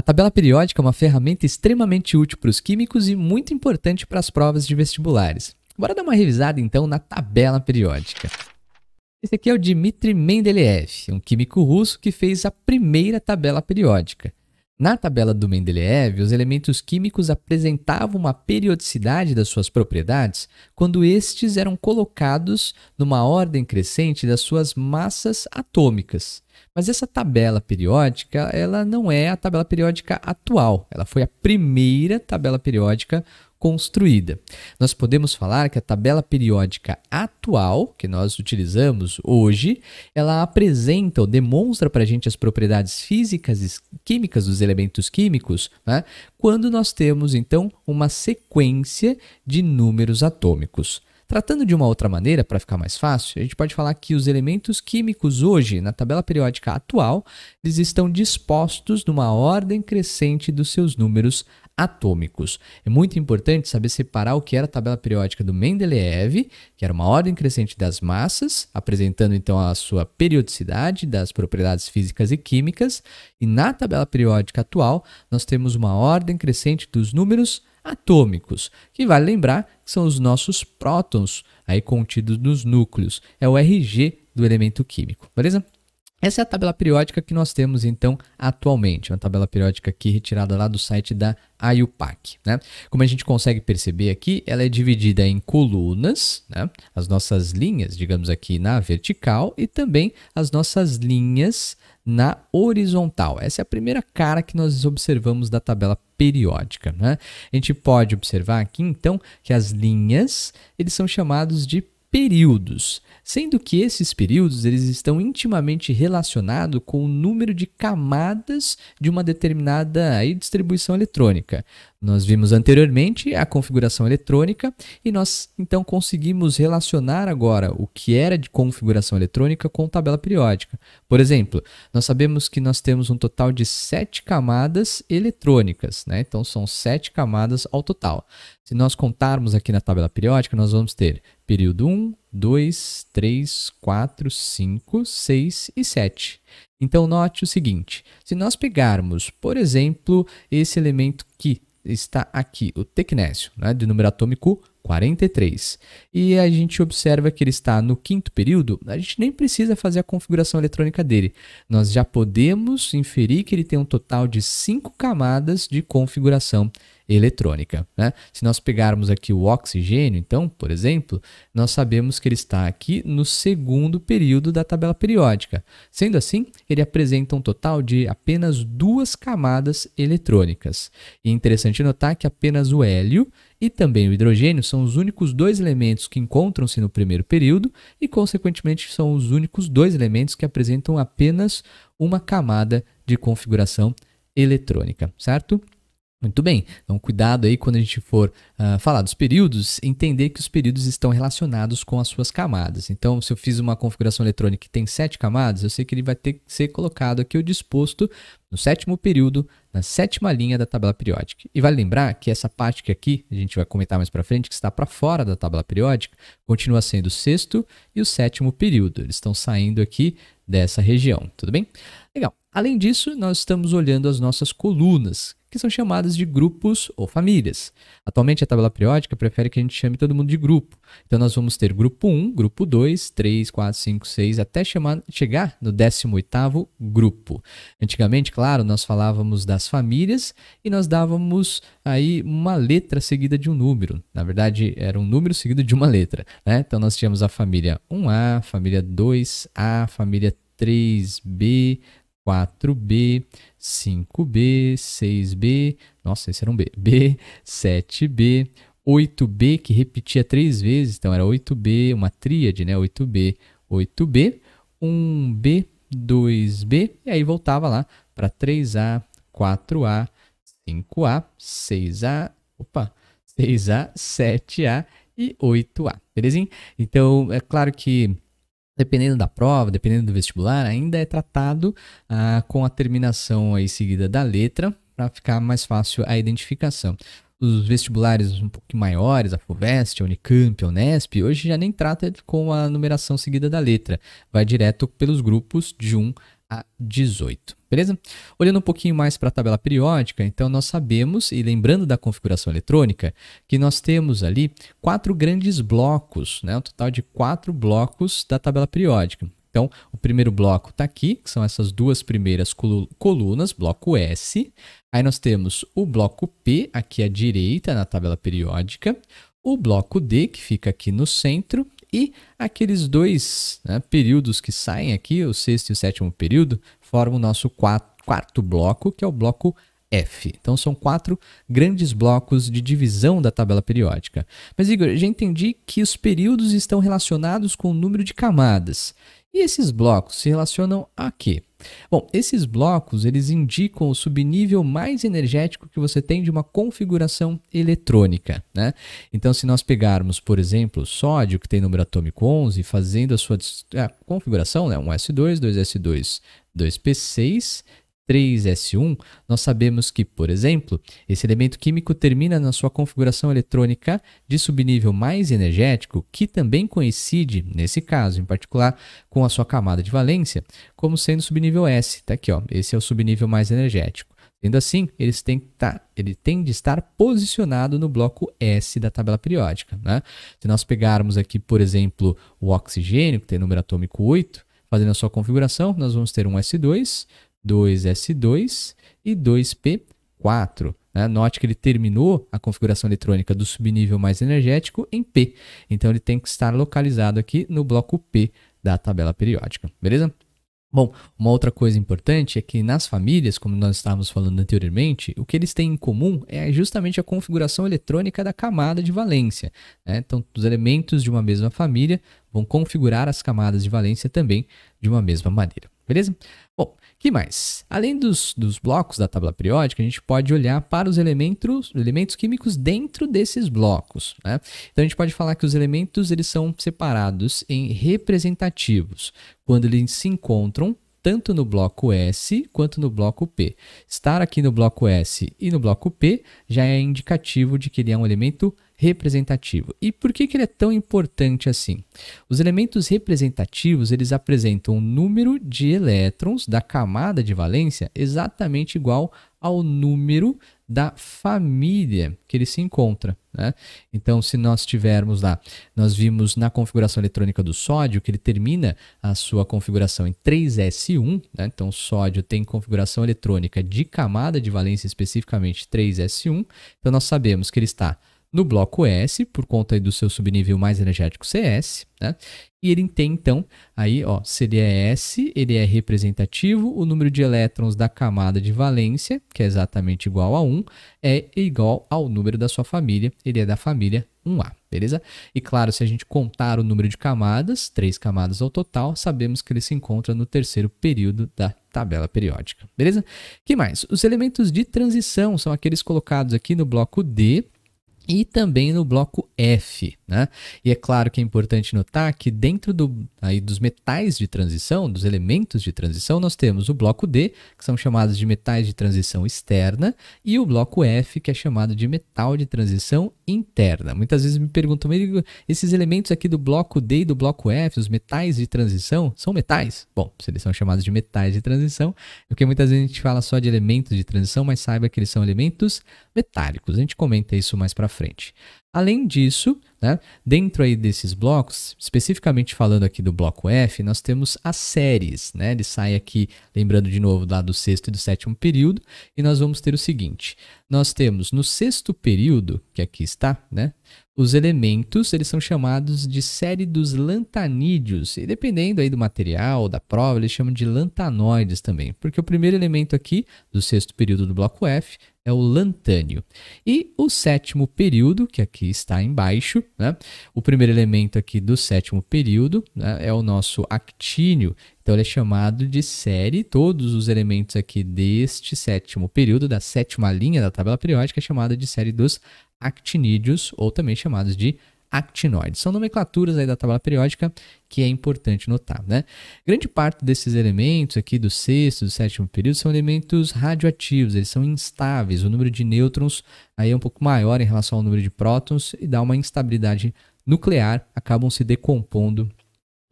A tabela periódica é uma ferramenta extremamente útil para os químicos e muito importante para as provas de vestibulares. Bora dar uma revisada então na tabela periódica. Esse aqui é o Dmitry Mendeleev, um químico russo que fez a primeira tabela periódica. Na tabela do Mendeleev, os elementos químicos apresentavam uma periodicidade das suas propriedades quando estes eram colocados numa ordem crescente das suas massas atômicas. Mas essa tabela periódica, ela não é a tabela periódica atual. Ela foi a primeira tabela periódica construída. Nós podemos falar que a tabela periódica atual que nós utilizamos hoje, ela apresenta ou demonstra para a gente as propriedades físicas e químicas dos elementos químicos, né? quando nós temos então uma sequência de números atômicos. Tratando de uma outra maneira, para ficar mais fácil, a gente pode falar que os elementos químicos hoje, na tabela periódica atual, eles estão dispostos numa ordem crescente dos seus números atômicos. É muito importante saber separar o que era a tabela periódica do Mendeleev, que era uma ordem crescente das massas, apresentando então a sua periodicidade das propriedades físicas e químicas, e na tabela periódica atual nós temos uma ordem crescente dos números atômicos, que vale lembrar que são os nossos prótons aí contidos nos núcleos, é o RG do elemento químico, beleza? Essa é a tabela periódica que nós temos então atualmente, uma tabela periódica aqui retirada lá do site da IUPAC. Né? Como a gente consegue perceber aqui, ela é dividida em colunas, né? as nossas linhas, digamos aqui, na vertical e também as nossas linhas na horizontal. Essa é a primeira cara que nós observamos da tabela periódica. Né? A gente pode observar aqui então que as linhas eles são chamados de períodos, sendo que esses períodos eles estão intimamente relacionados com o número de camadas de uma determinada aí, distribuição eletrônica. Nós vimos anteriormente a configuração eletrônica e nós então conseguimos relacionar agora o que era de configuração eletrônica com tabela periódica. Por exemplo, nós sabemos que nós temos um total de sete camadas eletrônicas, né? então são sete camadas ao total. Se nós contarmos aqui na tabela periódica, nós vamos ter período 1, 2, 3, 4, 5, 6 e 7. Então note o seguinte: se nós pegarmos, por exemplo, esse elemento que está aqui, o tecnésio, né, de número atômico 43. E a gente observa que ele está no quinto período, a gente nem precisa fazer a configuração eletrônica dele. Nós já podemos inferir que ele tem um total de cinco camadas de configuração eletrônica. Né? Se nós pegarmos aqui o oxigênio, então, por exemplo, nós sabemos que ele está aqui no segundo período da tabela periódica. Sendo assim, ele apresenta um total de apenas duas camadas eletrônicas. E é interessante notar que apenas o hélio e também o hidrogênio são os únicos dois elementos que encontram-se no primeiro período e, consequentemente, são os únicos dois elementos que apresentam apenas uma camada de configuração eletrônica, certo? Muito bem, então cuidado aí quando a gente for uh, falar dos períodos, entender que os períodos estão relacionados com as suas camadas. Então, se eu fiz uma configuração eletrônica que tem sete camadas, eu sei que ele vai ter que ser colocado aqui o disposto no sétimo período, na sétima linha da tabela periódica. E vale lembrar que essa parte que aqui, a gente vai comentar mais para frente, que está para fora da tabela periódica, continua sendo o sexto e o sétimo período. Eles estão saindo aqui dessa região, tudo bem? Legal. Além disso, nós estamos olhando as nossas colunas, que são chamadas de grupos ou famílias. Atualmente, a tabela periódica prefere que a gente chame todo mundo de grupo. Então, nós vamos ter grupo 1, grupo 2, 3, 4, 5, 6, até chamar, chegar no 18º grupo. Antigamente, claro, nós falávamos das famílias e nós dávamos aí uma letra seguida de um número. Na verdade, era um número seguido de uma letra. Né? Então, nós tínhamos a família 1A, família 2A, família 3B, 4B, 5B, 6B, nossa, esse era um B, B, 7B, 8B, que repetia três vezes, então era 8B, uma tríade, né? 8B, 8B, 1B, 2B, e aí voltava lá para 3A, 4A, 5A, 6A, opa, 6A, 7A e 8A, belezinha? Então, é claro que dependendo da prova, dependendo do vestibular, ainda é tratado ah, com a terminação aí seguida da letra para ficar mais fácil a identificação. Os vestibulares um pouco maiores, a FUVEST, a Unicamp, a Unesp, hoje já nem trata com a numeração seguida da letra, vai direto pelos grupos de 1 a 18, beleza? Olhando um pouquinho mais para a tabela periódica, então nós sabemos, e lembrando da configuração eletrônica, que nós temos ali quatro grandes blocos, né? um total de quatro blocos da tabela periódica. Então, o primeiro bloco está aqui, que são essas duas primeiras colunas, bloco S. Aí nós temos o bloco P, aqui à direita, na tabela periódica. O bloco D, que fica aqui no centro, e aqueles dois né, períodos que saem aqui, o sexto e o sétimo período, formam o nosso quarto, quarto bloco, que é o bloco F. Então são quatro grandes blocos de divisão da tabela periódica. Mas Igor, já entendi que os períodos estão relacionados com o número de camadas. E esses blocos se relacionam a quê? Bom, esses blocos eles indicam o subnível mais energético que você tem de uma configuração eletrônica, né? Então, se nós pegarmos, por exemplo, o sódio que tem número atômico 11, fazendo a sua a é, configuração, né, um S2, 2S2, 2P6 3S1, nós sabemos que, por exemplo, esse elemento químico termina na sua configuração eletrônica de subnível mais energético, que também coincide, nesse caso em particular, com a sua camada de valência, como sendo subnível S. Está aqui, ó, esse é o subnível mais energético. Sendo assim, tem que tá, ele tem de estar posicionado no bloco S da tabela periódica. Né? Se nós pegarmos aqui, por exemplo, o oxigênio, que tem número atômico 8, fazendo a sua configuração, nós vamos ter um S2, 2S2 e 2P4. Né? Note que ele terminou a configuração eletrônica do subnível mais energético em P. Então ele tem que estar localizado aqui no bloco P da tabela periódica, beleza? Bom, uma outra coisa importante é que nas famílias, como nós estávamos falando anteriormente, o que eles têm em comum é justamente a configuração eletrônica da camada de valência. Né? Então, os elementos de uma mesma família vão configurar as camadas de valência também de uma mesma maneira. Beleza? Bom, que mais? Além dos, dos blocos da tabela periódica, a gente pode olhar para os elementos, elementos químicos dentro desses blocos. Né? Então a gente pode falar que os elementos eles são separados em representativos, quando eles se encontram tanto no bloco S quanto no bloco P. Estar aqui no bloco S e no bloco P já é indicativo de que ele é um elemento representativo. E por que, que ele é tão importante assim? Os elementos representativos eles apresentam um número de elétrons da camada de valência exatamente igual ao número da família que ele se encontra. Né? Então, se nós tivermos lá, nós vimos na configuração eletrônica do sódio que ele termina a sua configuração em 3S1. Né? Então, o sódio tem configuração eletrônica de camada de valência, especificamente 3S1. Então, nós sabemos que ele está no bloco S, por conta do seu subnível mais energético CS, né? E ele tem então, aí, ó, CDES, é ele é representativo, o número de elétrons da camada de valência, que é exatamente igual a 1, é igual ao número da sua família, ele é da família 1A, beleza? E claro, se a gente contar o número de camadas, três camadas ao total, sabemos que ele se encontra no terceiro período da tabela periódica, beleza? Que mais? Os elementos de transição são aqueles colocados aqui no bloco D, e também no bloco F. Né? E é claro que é importante notar que dentro do, aí, dos metais de transição, dos elementos de transição, nós temos o bloco D, que são chamados de metais de transição externa, e o bloco F, que é chamado de metal de transição interna. Muitas vezes me perguntam, esses elementos aqui do bloco D e do bloco F, os metais de transição, são metais? Bom, se eles são chamados de metais de transição, é porque muitas vezes a gente fala só de elementos de transição, mas saiba que eles são elementos metálicos. A gente comenta isso mais para frente frente. Além disso, né, dentro aí desses blocos, especificamente falando aqui do bloco F, nós temos as séries. Né? Ele sai aqui, lembrando de novo, lá do sexto e do sétimo período, e nós vamos ter o seguinte. Nós temos no sexto período, que aqui está, né, os elementos eles são chamados de série dos lantanídeos, e dependendo aí do material, da prova, eles chamam de lantanoides também, porque o primeiro elemento aqui do sexto período do bloco F é o lantânio. E o sétimo período, que aqui está embaixo, né? o primeiro elemento aqui do sétimo período né? é o nosso actínio. Então, ele é chamado de série. Todos os elementos aqui deste sétimo período, da sétima linha da tabela periódica, é chamada de série dos actinídeos, ou também chamados de actinoides. São nomenclaturas aí da tabela periódica que é importante notar, né? Grande parte desses elementos aqui do sexto, do sétimo período são elementos radioativos, eles são instáveis. O número de nêutrons aí é um pouco maior em relação ao número de prótons e dá uma instabilidade nuclear, acabam se decompondo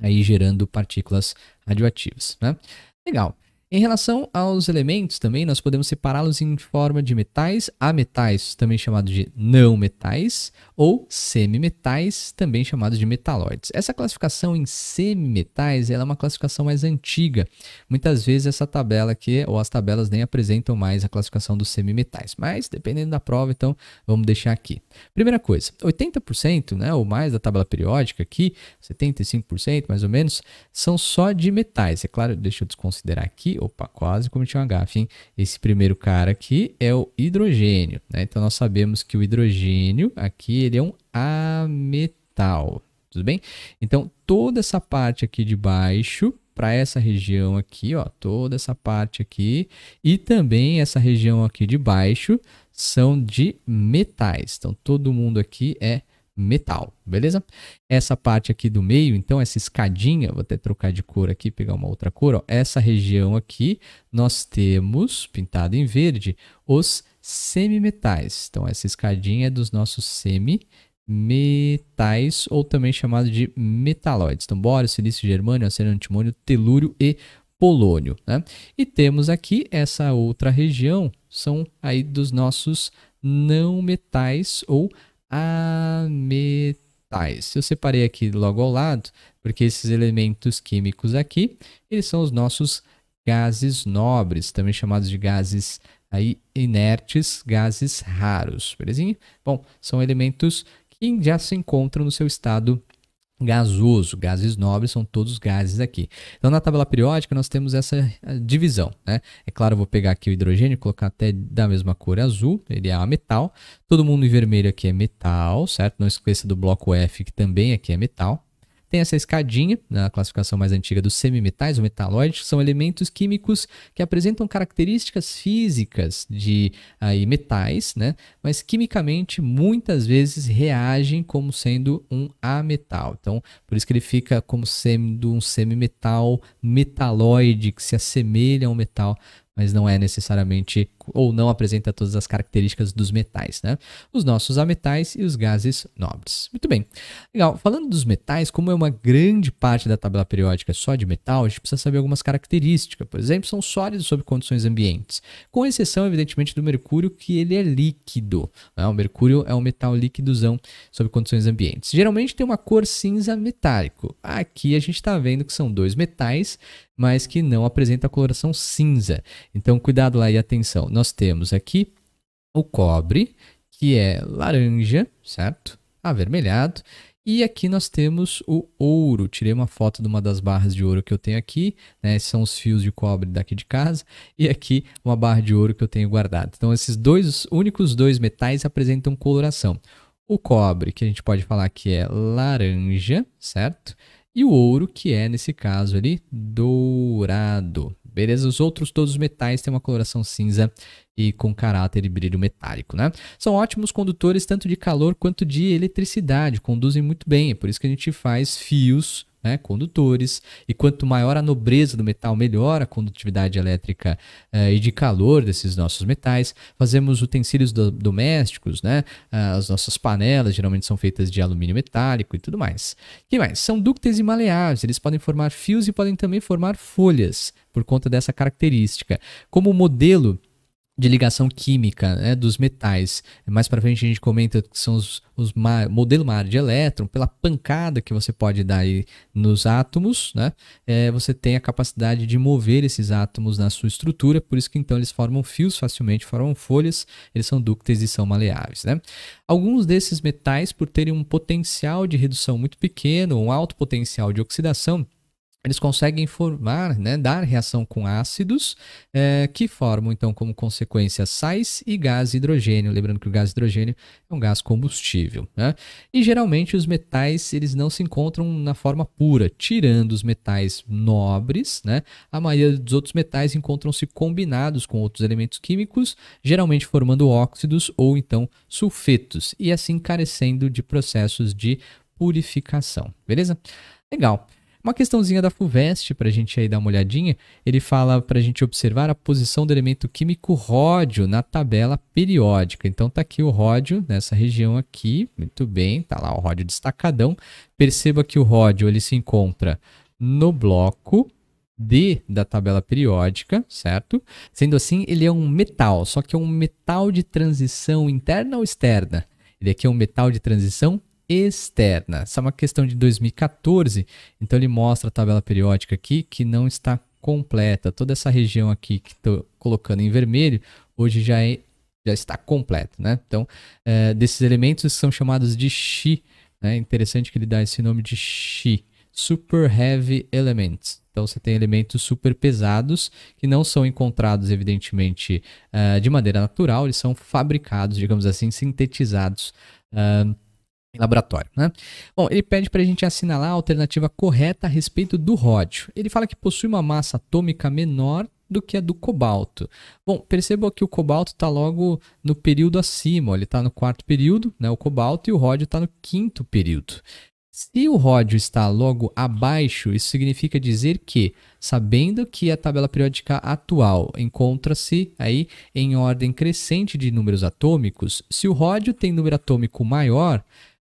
aí gerando partículas radioativas, né? Legal. Em relação aos elementos também, nós podemos separá-los em forma de metais, ametais, também chamados de não metais, ou semimetais, também chamados de metalóides. Essa classificação em semimetais é uma classificação mais antiga. Muitas vezes essa tabela aqui, ou as tabelas nem apresentam mais a classificação dos semimetais, mas dependendo da prova, então vamos deixar aqui. Primeira coisa, 80% né, ou mais da tabela periódica aqui, 75% mais ou menos, são só de metais. É claro, deixa eu desconsiderar aqui opa, quase cometi um gafe, hein? Esse primeiro cara aqui é o hidrogênio, né? Então nós sabemos que o hidrogênio aqui ele é um ametal, tudo bem? Então toda essa parte aqui de baixo para essa região aqui, ó, toda essa parte aqui e também essa região aqui de baixo são de metais. Então todo mundo aqui é metal metal, beleza? Essa parte aqui do meio, então essa escadinha, vou até trocar de cor aqui, pegar uma outra cor, ó. essa região aqui, nós temos, pintado em verde, os semimetais. Então essa escadinha é dos nossos semimetais, ou também chamado de metalóides. Então bório, silício, germânio, acero, antimônio, telúrio e polônio, né? E temos aqui essa outra região, são aí dos nossos não metais ou ametais. Eu separei aqui logo ao lado, porque esses elementos químicos aqui, eles são os nossos gases nobres, também chamados de gases aí inertes, gases raros, belezinha? Bom, são elementos que já se encontram no seu estado gasoso. Gases nobres são todos os gases aqui. Então, na tabela periódica, nós temos essa divisão. Né? É claro, eu vou pegar aqui o hidrogênio, e colocar até da mesma cor azul, ele é metal. Todo mundo em vermelho aqui é metal, certo? Não esqueça do bloco F, que também aqui é metal. Tem essa escadinha, na né, classificação mais antiga dos semimetais ou metalóides, que são elementos químicos que apresentam características físicas de aí, metais, né? mas quimicamente muitas vezes reagem como sendo um ametal. Então, por isso que ele fica como sendo um semimetal metalóide, que se assemelha a um metal, mas não é necessariamente ou não apresenta todas as características dos metais, né? Os nossos ametais e os gases nobres. Muito bem. Legal. Falando dos metais, como é uma grande parte da tabela periódica só de metal, a gente precisa saber algumas características. Por exemplo, são sólidos sob condições ambientes, com exceção, evidentemente, do mercúrio, que ele é líquido. Né? O mercúrio é um metal líquidozão sob condições ambientes. Geralmente tem uma cor cinza metálico. Aqui a gente está vendo que são dois metais, mas que não apresenta a coloração cinza. Então, cuidado lá e atenção nós temos aqui o cobre, que é laranja, certo? Avermelhado. E aqui nós temos o ouro. Tirei uma foto de uma das barras de ouro que eu tenho aqui, né? Esses são os fios de cobre daqui de casa. E aqui uma barra de ouro que eu tenho guardado. Então, esses dois, únicos dois metais apresentam coloração. O cobre, que a gente pode falar que é laranja, certo? E o ouro, que é, nesse caso ali, dourado beleza? Os outros, todos os metais, têm uma coloração cinza e com caráter e brilho metálico, né? São ótimos condutores tanto de calor quanto de eletricidade, conduzem muito bem, é por isso que a gente faz fios né, condutores, e quanto maior a nobreza do metal, melhor a condutividade elétrica eh, e de calor desses nossos metais. Fazemos utensílios do, domésticos, né, ah, as nossas panelas geralmente são feitas de alumínio metálico e tudo mais. que mais? São dúcteis e maleáveis, eles podem formar fios e podem também formar folhas por conta dessa característica. Como modelo de ligação química né, dos metais. Mais para frente a gente comenta que são os, os mar, modelo mar de elétron, pela pancada que você pode dar aí nos átomos, né, é, você tem a capacidade de mover esses átomos na sua estrutura, por isso que então eles formam fios facilmente, formam folhas, eles são dúcteis e são maleáveis. Né? Alguns desses metais, por terem um potencial de redução muito pequeno, um alto potencial de oxidação, eles conseguem formar, né, dar reação com ácidos é, que formam, então, como consequência, sais e gás hidrogênio. Lembrando que o gás hidrogênio é um gás combustível. Né? E geralmente os metais eles não se encontram na forma pura, tirando os metais nobres, né? A maioria dos outros metais encontram-se combinados com outros elementos químicos, geralmente formando óxidos ou então sulfetos, e assim carecendo de processos de purificação. Beleza? Legal. Uma questãozinha da FUVEST para a gente aí dar uma olhadinha, ele fala para a gente observar a posição do elemento químico ródio na tabela periódica. Então tá aqui o ródio nessa região aqui, muito bem, tá lá o ródio destacadão. Perceba que o ródio ele se encontra no bloco D da tabela periódica, certo? Sendo assim, ele é um metal, só que é um metal de transição interna ou externa? Ele aqui é um metal de transição externa. Essa é uma questão de 2014, então ele mostra a tabela periódica aqui que não está completa. Toda essa região aqui que estou colocando em vermelho, hoje já, é, já está completa. Né? Então, é, desses elementos são chamados de Xi. Né? Interessante que ele dá esse nome de Xi. Super Heavy Elements. Então você tem elementos super pesados que não são encontrados, evidentemente, uh, de maneira natural, eles são fabricados, digamos assim, sintetizados. Uh, em laboratório. Né? Bom, ele pede para a gente assinalar a alternativa correta a respeito do ródio. Ele fala que possui uma massa atômica menor do que a do cobalto. Bom, percebam que o cobalto está logo no período acima, ele está no quarto período, né, o cobalto, e o ródio está no quinto período. Se o ródio está logo abaixo, isso significa dizer que, sabendo que a tabela periódica atual encontra-se aí em ordem crescente de números atômicos, se o ródio tem número atômico maior,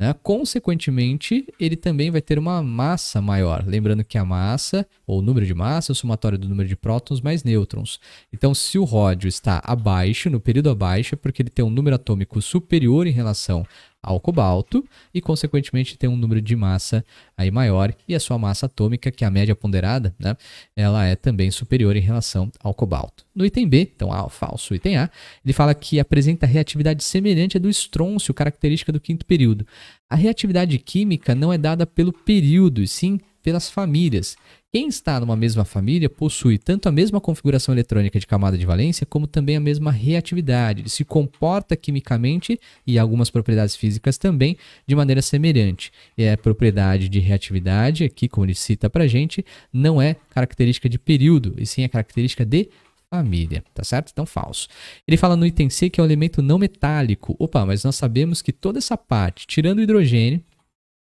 né? Consequentemente, ele também vai ter uma massa maior. Lembrando que a massa, ou o número de massa, é o somatório do número de prótons mais nêutrons. Então, se o ródio está abaixo, no período abaixo, é porque ele tem um número atômico superior em relação ao cobalto e, consequentemente, tem um número de massa aí maior e a sua massa atômica, que é a média ponderada, né, ela é também superior em relação ao cobalto. No item B, então A, ah, falso item A, ele fala que apresenta reatividade semelhante à do estrôncio, característica do quinto período. A reatividade química não é dada pelo período, e sim pelas famílias. Quem está numa mesma família possui tanto a mesma configuração eletrônica de camada de valência, como também a mesma reatividade. Ele se comporta quimicamente e algumas propriedades físicas também de maneira semelhante. E a propriedade de reatividade, aqui como ele cita para gente, não é característica de período, e sim é característica de família, tá certo? Então, falso. Ele fala no item C que é um elemento não metálico. Opa, mas nós sabemos que toda essa parte, tirando o hidrogênio,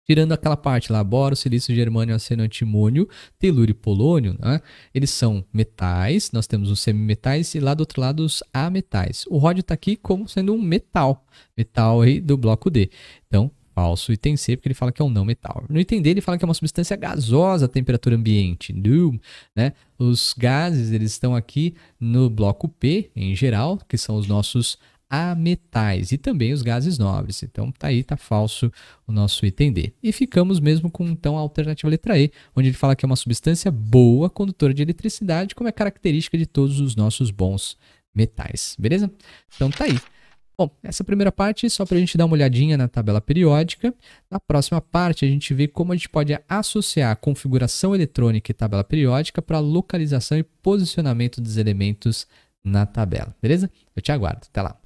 Tirando aquela parte lá, boro, silício, germânio, aceno, antimônio, telúrio e polônio, né? eles são metais, nós temos os semimetais e lá do outro lado os ametais. O ródio está aqui como sendo um metal, metal aí do bloco D. Então, falso. Item C, porque ele fala que é um não metal. No item D, ele fala que é uma substância gasosa à temperatura ambiente. né? Os gases, eles estão aqui no bloco P, em geral, que são os nossos a metais e também os gases nobres. Então tá aí, tá falso o nosso item D. E ficamos mesmo com então a alternativa letra E, onde ele fala que é uma substância boa condutora de eletricidade, como é característica de todos os nossos bons metais. Beleza? Então tá aí. Bom, essa primeira parte é só para a gente dar uma olhadinha na tabela periódica. Na próxima parte, a gente vê como a gente pode associar configuração eletrônica e tabela periódica para localização e posicionamento dos elementos na tabela, beleza? Eu te aguardo. Até lá.